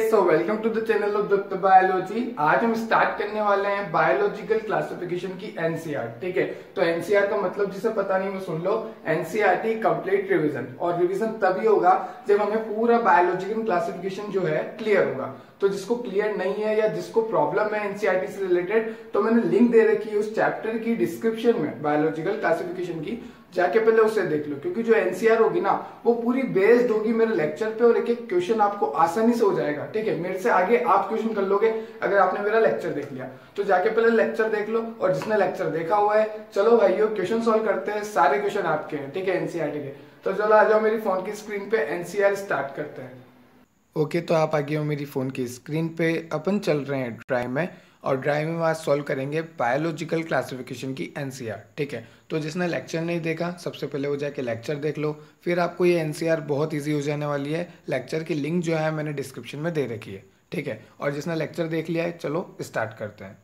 So welcome to the channel of Dutt biology आज हम start करने वाले हैं बायोलॉजिकल क्लासिफिकेशन की एनसीआर e ठीक है तो एनसीआर e का मतलब जिसे पता नहीं वो सुन लो एनसीआर एनसीआरटी कंप्लीट रिवीजन और रिवीजन तभी होगा जब हमें पूरा बायोलॉजिकल क्लासिफिकेशन जो है क्लियर होगा तो जिसको क्लियर नहीं है या जिसको प्रॉब्लम है एनसीआरटी e से रिलेटेड तो मैंने लिंक दे रखी है उस चैप्टर की डिस्क्रिप्शन में बायोलॉजिकल क्लासिफिकेशन की जाके पहले उसे देख लो क्योंकि जो एनसीआर होगी ना वो पूरी बेस्ड होगी मेरे लेक्चर पे और एक एक क्वेश्चन आपको आसानी से हो जाएगा ठीक है मेरे से आगे आप क्वेश्चन कर लोगे अगर आपने मेरा लेक्चर देख लिया तो जाके पहले लेक्चर देख लो और जिसने लेक्चर देखा हुआ है चलो भाइयों क्वेश्चन सोल्व करते हैं सारे क्वेश्चन आपके हैं ठीक है एनसीआर के तो चलो आ जाओ मेरी फोन की स्क्रीन पे एनसीआर स्टार्ट करते हैं ओके तो आप आगे हो मेरी फोन की स्क्रीन पे अपन चल रहे हैं ड्राइव में और ड्राइव में आज सॉल्व करेंगे बायोलॉजिकल क्लासिफिकेशन की एन ठीक है तो जिसने लेक्चर नहीं देखा सबसे पहले वो जाके लेक्चर देख लो फिर आपको ये एन बहुत ईजी हो जाने वाली है लेक्चर की लिंक जो है मैंने डिस्क्रिप्शन में दे रखी है ठीक है और जिसने लेक्चर देख लिया है चलो स्टार्ट करते हैं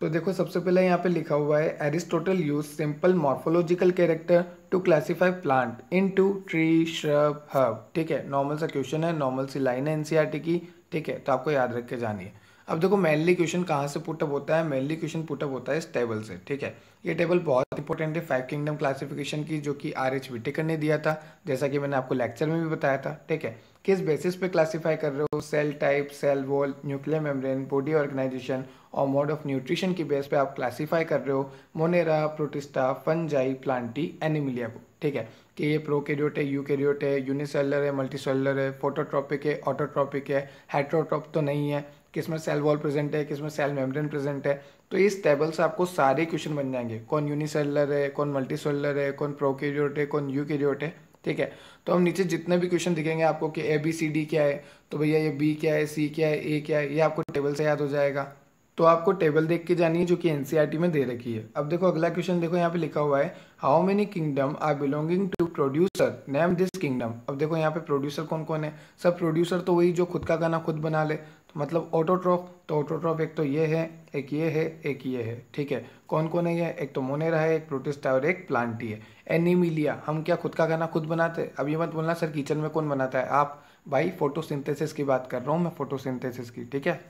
तो देखो सबसे पहले यहाँ पे लिखा हुआ है Aristotle use simple morphological character to classify plant into tree shrub herb ठीक है नॉर्मल सा क्वेश्चन है नॉर्मल सी लाइन है एनसीआरटी की ठीक है तो आपको याद रख के जानी है अब देखो मेनली क्वेश्चन कहाँ से पुटअप होता है मेनली क्वेश्चन पुटअप होता है इस टेबल से ठीक है ये टेबल बहुत इंपॉर्टेंट है फाइव किंगडम क्लासिफिकेशन की जो कि आर एच विटेकर ने दिया था जैसा कि मैंने आपको लेक्चर में भी बताया था ठीक है किस बेसिस पे क्लासिफाई कर रहे हो cell type cell wall nuclear membrane body organisation और मोड ऑफ न्यूट्रिशन की बेस पे आप क्लासिफाई कर रहे हो Monera Protista Fungi Plantae Animalia को ठीक है कि ये प्रोकैरियोट है यूकैरियोट है यूनिसेलर है मल्टीसेलर है फोटोट्रॉपिक है ऑटोट्रॉपिक है हेट्रोट्रॉप तो नहीं है किसमें सेल वॉल प्रेजेंट है किस में सेल मेम्ब्रेन प्रेजेंट है तो इस टेबल से आपको सारे क्वेश्चन बन जाएंगे कौन यूनिसेलर है कौन मल्टीसेलर है कौन प्रोकैरियोट है कौन यूकैरियोट है ठीक है तो हम नीचे जितने भी क्वेश्चन दिखेंगे आपको कि ए बी सी डी क्या है तो भैया ये बी क्या है सी क्या है ए क्या है ये आपको टेबल से याद हो जाएगा तो आपको टेबल देख के जानी है जो कि एनसीईआरटी e में दे रखी है अब देखो अगला क्वेश्चन देखो यहाँ पे लिखा हुआ है how many kingdom are belonging to producer name this kingdom अब देखो यहाँ पे प्रोड्यूसर कौन कौन है सब प्रोड्यूसर तो वही जो खुद का गाना खुद बना ले तो मतलब ऑटोट्रॉफ तो ऑटोट्रॉफ एक तो ये है एक ये है एक ये है ठीक है कौन कौन है ये एक तो मोनेरा है एक प्रोटिस्टा और एक प्लांटी है एनिमिलिया हम क्या खुद का गाना खुद बनाते हैं अब ये मत बोलना सर किचन में कौन बनाता है आप भाई फोटोसिंथेसिस की बात कर रहा हूँ मैं फोटोसिंथेसिस की ठीक है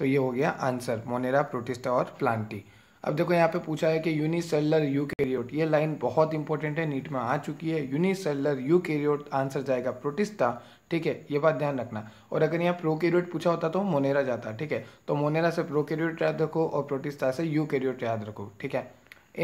तो ये हो गया आंसर मोनेरा प्रोटिस्टा और प्लांटी अब देखो यहाँ पे पूछा है कि यूनिसेलर केरियोट ये लाइन बहुत इंपॉर्टेंट है नीट में आ चुकी है यूनिसेलर केरियोट आंसर जाएगा प्रोटिस्टा ठीक है ये बात ध्यान रखना और अगर यहाँ प्रोकैरियोट पूछा होता तो मोनेरा जाता ठीक है तो मोनेरा से प्रोकैरियोट याद रखो और प्रोटिस्टा से यू याद रखो ठीक है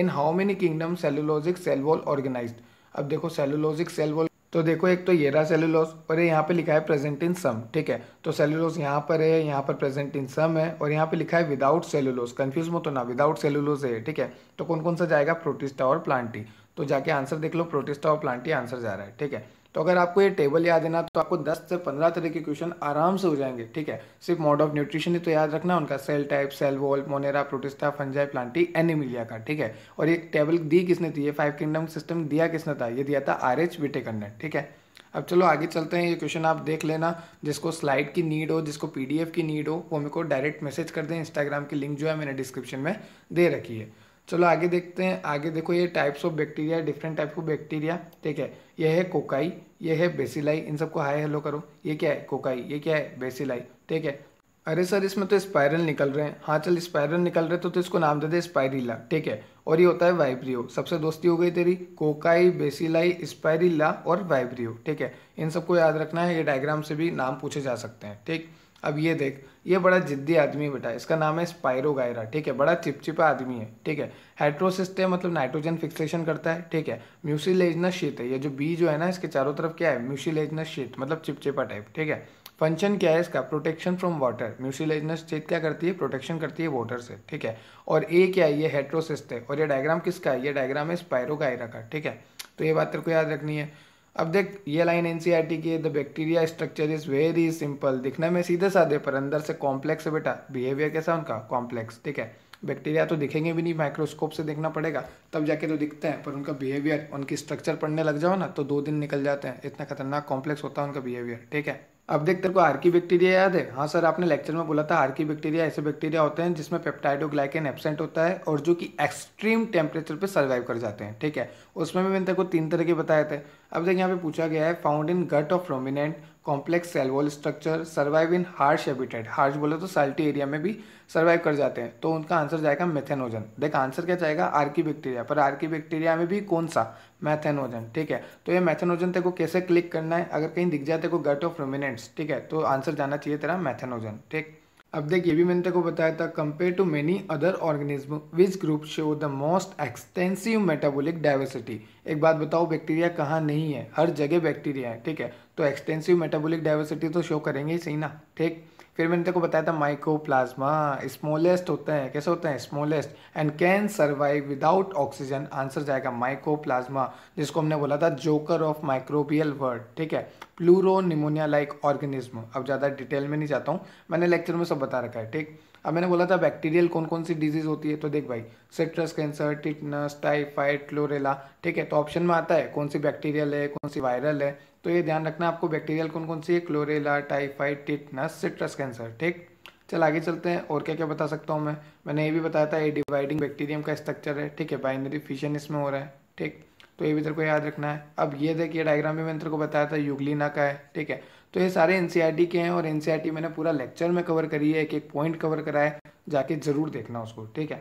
in how many kingdom cellulosic cell wall organise अब देखो सेलुलोजिक सेलवॉल तो देखो एक तो ये रहा सेलुलोस और ये यहाँ पे लिखा है प्रेजेंट इन सम ठीक है तो सेलुलोस यहाँ पर है यहाँ पर प्रेजेंट इन सम है और यहाँ पे लिखा है विदाउट सेलुलोस कंफ्यूज मत होना विदाउट सेलुलोस है ठीक है तो कौन कौन सा जाएगा प्रोटिस्टा और प्लांटी तो जाके आंसर देख लो प्रोटिस्टा और प्लांटी आंसर जा रहा है ठीक है तो अगर आपको ये टेबल याद है ना तो आपको 10 से 15 तरह के क्वेश्चन आराम से हो जाएंगे ठीक है सिर्फ मोड ऑफ न्यूट्रिशन ही तो याद रखना उनका cell type cell wall Monera Protista Fungi Plantae Animalia का ठीक है और ये टेबल दी किसने थी ये फाइव किंगडम सिस्टम दिया किसने था ये दिया था आर एच विटेकर ने ठीक है अब चलो आगे चलते हैं ये क्वेश्चन आप देख लेना जिसको स्लाइड की नीड हो जिसको पीडीएफ की नीड हो वो मेरे को डायरेक्ट मैसेज कर दें इंस्टाग्राम की लिंक जो है मैंने डिस्क्रिप्शन में दे रखी है चलो आगे देखते हैं आगे देखो ये types of bacteria different type of bacteria ठीक है यह है कोकाई ये है बेसिलाई इन सबको हाई हेलो करो ये क्या है कोकाई ये क्या है बेसिलाई ठीक है अरे सर इसमें तो स्पायरल निकल रहे हैं हाँ चल स्पायरल निकल रहे तो, तो इसको नाम दे दे स्पायरिला ठीक है और ये होता है वाइब्रियो सबसे दोस्ती हो गई तेरी कोकाई बेसिलाई स्पायरिला और वाइब्रियो ठीक है इन सबको याद रखना है ये डायग्राम से भी नाम पूछे जा सकते हैं ठीक अब ये देख ये बड़ा जिद्दी आदमी बेटा इसका नाम है स्पायरो गायरा ठीक है बड़ा चिपचिपा आदमी है ठीक है हाइड्रोसिस्ट है मतलब नाइट्रोजन फिक्सेशन करता है ठीक है म्यूसिलेजनस शीत है ये जो बी जो है ना इसके चारों तरफ क्या है म्यूसिलेजनस शीत मतलब चिपचिपा टाइप ठीक है फंक्शन क्या है इसका प्रोटेक्शन फ्रॉम वाटर म्यूसिलेजनस चेत क्या करती है प्रोटेक्शन करती है वाटर से ठीक है और ए क्या है ये हेट्रोसिस्ट है और ये डायग्राम किसका है ये डायग्राम है स्पाइरो का ठीक है तो ये बात तेरे को याद रखनी है अब देख ये लाइन एन e की है the bacteria structure is very simple दिखने में सीधे साधे पर अंदर से कॉम्प्लेक्स है बेटा बिहेवियर कैसा उनका कॉम्प्लेक्स ठीक है बैक्टीरिया तो दिखेंगे भी नहीं माइक्रोस्कोप से देखना पड़ेगा तब जाके तो दिखते हैं पर उनका बिहेवियर उनकी स्ट्रक्चर पढ़ने लग जाओ ना तो दो दिन निकल जाते हैं इतना खतरनाक कॉम्प्लेक्स होता है उनका बिहेवियर ठीक है अब देख तेरे को की बैक्टीरिया याद है हाँ सर आपने लेक्चर में बोला था हार्की बैक्टीरिया ऐसे बैक्टीरिया होते हैं जिसमें पेप्टाइडोग्लाइकेन एबसेंट होता है और जो कि एक्सट्रीम टेम्परेचर पे सर्वाइव कर जाते हैं ठीक है उसमें भी मैंने तेरे को तीन तरह के बताए थे अब देख यहाँ पे पूछा गया है found in gut of prominent complex cell wall structure survive in harsh habitat harsh बोले तो साल्टी एरिया में भी सर्वाइव कर जाते हैं तो उनका आंसर जाएगा मेथेनोजन देख आंसर क्या जाएगा आर्की बैक्टीरिया पर आर्की बैक्टीरिया में भी कौन सा मैथेनोजन ठीक है तो ये मैथेनोजन तेरे को कैसे क्लिक करना है अगर कहीं दिख जाए तेरे को गट ऑफ रोमिनेंट्स ठीक है तो आंसर जाना चाहिए तेरा मैथेनोजन ठीक अब देख ये भी मैंने तेको बताया था compare to many other organism which group show the most extensive metabolic diversity एक बात बताओ बैक्टीरिया कहाँ नहीं है हर जगह बैक्टीरिया है ठीक है तो एक्सटेंसिव मेटाबॉलिक डाइवर्सिटी तो शो करेंगे ही सही ना ठीक फिर मैंने तेको बताया था माइकोप्लाज्मा स्मॉलेस्ट होते हैं कैसे होते हैं smallest and can survive without oxygen answer जाएगा माइकोप्लाज्मा जिसको हमने बोला था जोकर ऑफ माइक्रोबियल वर्ड ठीक है प्लूरो निमोनिया लाइक ऑर्गेनिज्म अब ज़्यादा डिटेल में नहीं जाता हूँ मैंने लेक्चर में सब बता रखा है ठीक अब मैंने बोला था बैक्टीरियल कौन कौन सी डिजीज होती है तो देख भाई citrus canker tetanus typhoid chlorella ठीक है तो ऑप्शन में आता है कौन सी बैक्टीरियल है कौन सी वायरल है तो ये ध्यान रखना आपको बैक्टीरियल कौन कौन सी है chlorella typhoid tetanus citrus canker ठीक चल आगे चलते हैं और क्या क्या बता सकता हूँ मैं मैंने ये भी बताया था ये डिवाइडिंग बैक्टीरियम का स्ट्रक्चर है ठीक है बाइनरी फिशन इसमें हो रहा है ठीक तो ये भी तेरे को याद रखना है अब ये देखिए डायग्राम भी मैंने तेरे को बताया था युगलीना का है ठीक है तो ये सारे एन e के हैं और एन e मैंने पूरा लेक्चर में कवर करी है एक एक पॉइंट कवर करा है जाके ज़रूर देखना उसको ठीक है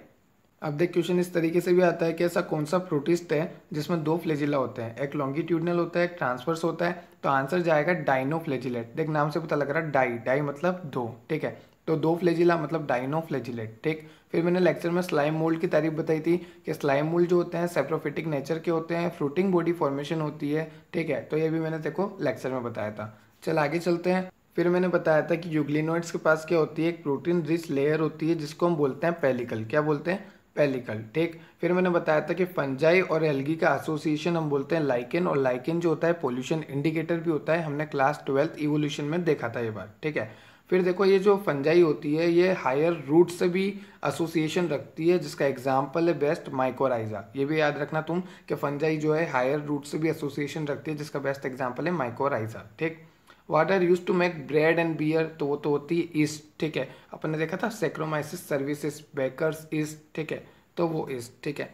अब देख क्वेश्चन इस तरीके से भी आता है कि ऐसा कौन सा प्रोटिस्ट है जिसमें दो फ्लेजिला होते हैं एक लॉन्गिट्यूडनल होता है एक ट्रांसवर्स होता है तो आंसर जाएगा डाइनो फ्लेजिलेट देख नाम से पता लग रहा है डाई डाई मतलब दो ठीक है तो दो फ्लेजिला मतलब डाइनो फ्लेजिलेट ठीक फिर मैंने लेक्चर में स्लाइम मोल्ड की तारीफ बताई थी कि स्लाइम मोल्ड जो होते हैं सेप्रोफिटिक नेचर के होते हैं फ्रूटिंग बॉडी फॉर्मेशन होती है ठीक है तो ये भी मैंने देखो लेक्चर में बताया था चल आगे चलते हैं फिर मैंने बताया था कि यूग्लिनोइड्स के पास क्या होती है एक प्रोटीन रिच लेयर होती है जिसको हम बोलते हैं पेलिकल क्या बोलते हैं पेलिकल ठीक फिर मैंने बताया था कि फंजाई और एलगी का एसोसिएशन हम बोलते हैं लाइकेन और लाइकेन जो होता है पोल्यूशन इंडिकेटर भी होता है हमने क्लास ट्वेल्थ इवोल्यूशन में देखा था ये बार ठीक है फिर देखो ये जो फंजाई होती है ये हायर रूट से भी एसोसिएशन रखती है जिसका एग्जाम्पल है बेस्ट माइकोराइजा ये भी याद रखना तुम कि फंजाई जो है हायर रूट से भी एसोसिएशन रखती है जिसका बेस्ट एग्जाम्पल है माइकोराइजा ठीक what are use to make bread and beer तो वो तो होती है ईस्ट ठीक है अपन ने देखा था सेक्रोमाइसिस सर्विसेस बेकर्स ईस्ट ठीक है तो वो ईस्ट ठीक है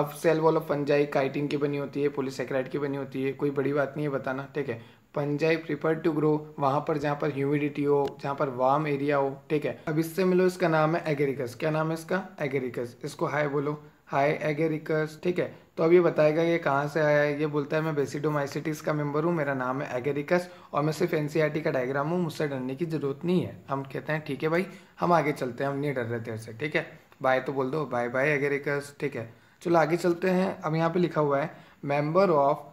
अब cell wall of fungi chitin की बनी होती है पोलिसक्राइड की बनी होती है कोई बड़ी बात नहीं है बताना ठीक है पंजाई प्रिफर टू ग्रो वहाँ पर जहाँ पर ह्यूमिडिटी हो जहाँ पर वार्म एरिया हो ठीक है अब इससे मिलो इसका नाम है एगेरिकस क्या नाम है इसका एगेरिकस इसको हाई बोलो हाई एगेरिकस ठीक है तो अब ये बताएगा ये कहाँ से आया है ये बोलता है मैं बेसिडोमाइसिटिस का मेंबर हूँ मेरा नाम है एगेरिकस और मैं सिर्फ एनसीईआरटी e का डायग्राम हूँ मुझसे डरने की जरूरत नहीं है हम कहते हैं ठीक है भाई हम आगे चलते हैं हम नहीं डर रहे तेरे से ठीक है बाय तो बोल दो बाय बाय एगेरिकस ठीक है चलो आगे चलते हैं अब यहाँ पे लिखा हुआ है member of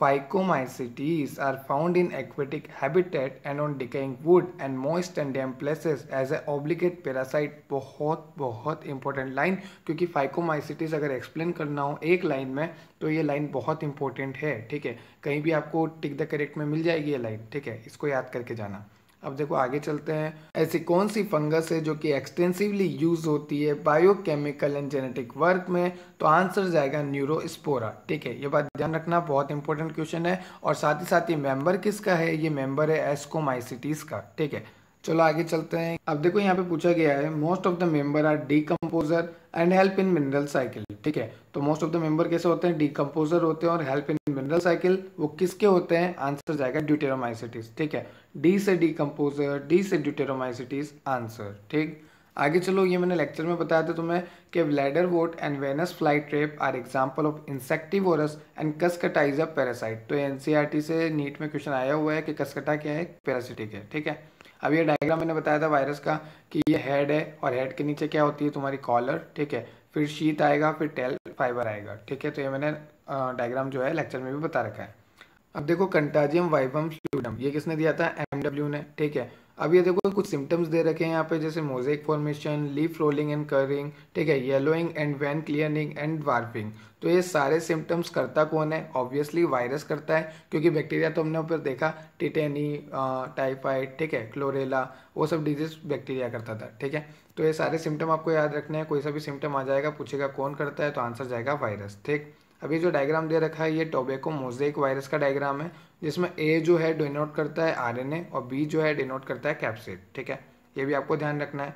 Phycomycetes are found in aquatic habitat and on decaying wood and moist and damp places as a obligate parasite बहुत बहुत important line क्योंकि phycomycetes अगर explain करना हो एक line में तो ये line बहुत important है ठीक है कहीं भी आपको tick the correct में मिल जाएगी ये line ठीक है इसको याद करके जाना अब देखो आगे चलते हैं ऐसी कौन सी फंगस है जो कि एक्सटेंसिवली यूज होती है बायोकेमिकल एंड जेनेटिक वर्क में तो आंसर जाएगा न्यूरोस्पोरा ठीक है ये बात ध्यान रखना बहुत इंपॉर्टेंट क्वेश्चन है और साथ ही साथ ये मेंबर किसका है ये मेंबर है एस्कोमाइसिटीज का ठीक है चलो आगे चलते हैं अब देखो यहाँ पे पूछा गया है most of the member are decomposer and help in mineral cycle ठीक है तो मोस्ट ऑफ द मेंबर कैसे होते हैं डीकम्पोजर होते हैं और हेल्प इन मिनरल साइकिल वो किसके होते हैं आंसर जाएगा ड्यूटेरोमाइसिटीज ठीक है डी से डीकम्पोजर डी से ड्यूटेरोमाइसिटीज आंसर ठीक आगे चलो ये मैंने लेक्चर में बताया था तुम्हें कि bladderwort and Venus fly trap are example of insectivorous and Cuscuta parasite तो एनसीईआरटी e से नीट में क्वेश्चन आया हुआ है कि कसकटा क्या है पैरासिटिक है ठीक है अब ये डायग्राम मैंने बताया था वायरस का कि ये हेड है और हेड के नीचे क्या होती है तुम्हारी कॉलर ठीक है फिर शीत आएगा फिर टेल फाइबर आएगा ठीक है तो ये मैंने डायग्राम जो है लेक्चर में भी बता रखा है अब देखो कंटाजियम वाइबम फ्लूडम ये किसने दिया था एम ने ठीक है अब ये देखो कुछ सिम्टम्स दे रखे हैं यहाँ पे जैसे mosaic formation leaf rolling and curling ठीक है yellowing and vein clearing and warping तो ये सारे सिम्टम्स करता कौन है ऑब्वियसली वायरस करता है क्योंकि बैक्टीरिया तो हमने ऊपर देखा टिटेनी टाइफाइड ठीक है क्लोरेला वो सब डिजीज बैक्टीरिया करता था ठीक है तो ये सारे सिम्टम आपको याद रखने हैं कोई सा भी सिम्टम आ जाएगा पूछेगा कौन करता है तो आंसर जाएगा वायरस ठीक अभी जो डायग्राम दे रखा है ये टोबेको मोजेक वायरस का डायग्राम है जिसमें ए जो है डिनोट करता है आरएनए और बी जो है डिनोट करता है कैप्सिड ठीक है ये भी आपको ध्यान रखना है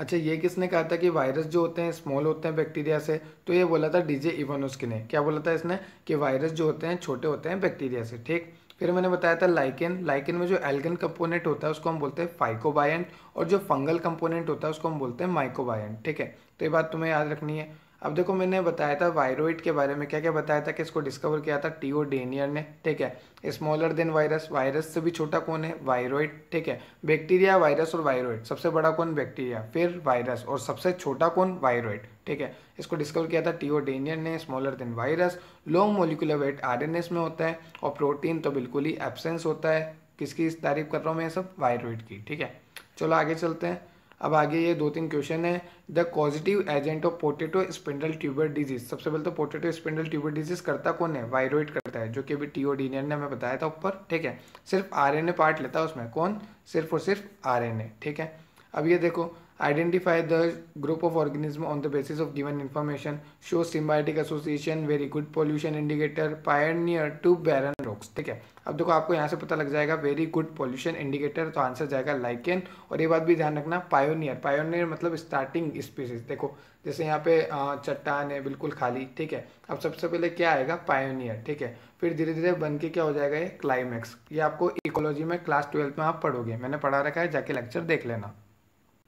अच्छा ये किसने कहा था कि वायरस जो होते हैं स्मॉल होते हैं बैक्टीरिया से तो ये बोला था डीजे इवनोस ने क्या बोला था इसने कि वायरस जो होते हैं छोटे होते हैं बैक्टीरिया से ठीक फिर मैंने बताया था लाइकेन लाइकेन में जो एल्गन कंपोनेंट होता है उसको हम बोलते हैं फाइकोबायंट और जो फंगल कंपोनेंट होता है उसको हम बोलते हैं माइकोबायंट ठीक है तो ये बात तुम्हें याद रखनी है अब देखो मैंने बताया था वायरोइड के बारे में क्या क्या बताया था कि इसको डिस्कवर किया था टीओ डेनियर ने ठीक है स्मॉलर देन वायरस वायरस से भी छोटा कौन है वायरोइड ठीक है बैक्टीरिया वायरस और वायरोइड सबसे बड़ा कौन बैक्टीरिया फिर वायरस और सबसे छोटा कौन वायरोइड ठीक है इसको डिस्कवर किया था टीओ डेनियर ने smaller than virus long molecular weight are में होता है और प्रोटीन तो बिल्कुल ही एबसेंस होता है किसकी तारीफ कर रहा हूँ मैं सब वायरोइड की ठीक है चलो आगे चलते हैं अब आगे ये दो तीन क्वेश्चन है the positive agent of potato spindle tuber disease सबसे पहले तो पोटेटो स्पिंडल ट्यूबर डिजीज करता कौन है वायरोइड करता है जो कि अभी टी ने हमें बताया था ऊपर ठीक है सिर्फ आर पार्ट लेता है उसमें कौन सिर्फ और सिर्फ आर ठीक है अब ये देखो Identify the group of organisms on the basis of given information. Show symbiotic association, very good pollution indicator, pioneer to barren rocks. ठीक है अब देखो आपको यहाँ से पता लग जाएगा वेरी गुड पॉल्यूशन इंडिकेटर तो आंसर जाएगा लाइकेन और ये बात भी ध्यान रखना पायोनियर पायोनियर मतलब स्टार्टिंग स्पीसीज देखो जैसे यहाँ पे चट्टान है बिल्कुल खाली ठीक है अब सबसे पहले क्या आएगा पायोनियर ठीक है फिर धीरे धीरे बन के क्या हो जाएगा ये क्लाइमैक्स ये आपको इकोलॉजी में क्लास ट्वेल्थ में आप पढ़ोगे मैंने पढ़ा रखा है जाके लेक्चर देख लेना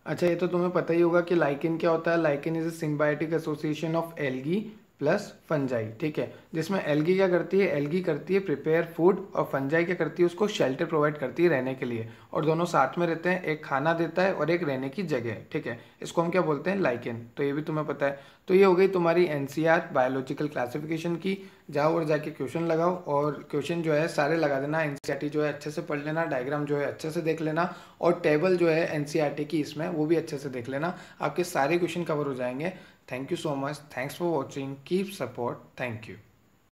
अच्छा ये तो तुम्हें पता ही होगा कि लाइकिन क्या होता है lichen is a symbiotic association of algae plus fungi ठीक है जिसमें एलगी क्या करती है एलगी करती है प्रिपेयर फूड और फंजाई क्या करती है उसको शेल्टर प्रोवाइड करती है रहने के लिए और दोनों साथ में रहते हैं एक खाना देता है और एक रहने की जगह ठीक है इसको हम क्या बोलते हैं लाइकेन तो ये भी तुम्हें पता है तो ये हो गई तुम्हारी एन बायोलॉजिकल क्लासिफिकेशन की जाओ और जाके क्वेश्चन लगाओ और क्वेश्चन जो है सारे लगा देना एन जो है अच्छे से पढ़ लेना डायग्राम जो है अच्छे से देख लेना और टेबल जो है एन की इसमें वो भी अच्छे से देख लेना आपके सारे क्वेश्चन कवर हो जाएंगे Thank you so much. Thanks for watching. Keep support. Thank you.